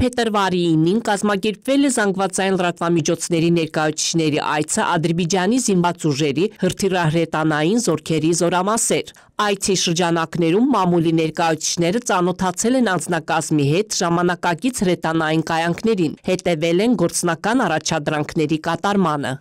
Փետրվարի 9-ին կազմակերպվել է զանգվածային լրատվամիջոցների ներկայացուցիչների այցը Ադրբեջանի զինված ուժերի հրթիռահրետանային զորքերի զորամասեր։ Այցի շրջանակներում մամուլի ներկայացուցիչները ծանոթացել են անձնակազմի հետ ժամանակակից հրետանային կայանքներին, հետևել են գործնական առաջադրանքների կատարմանը։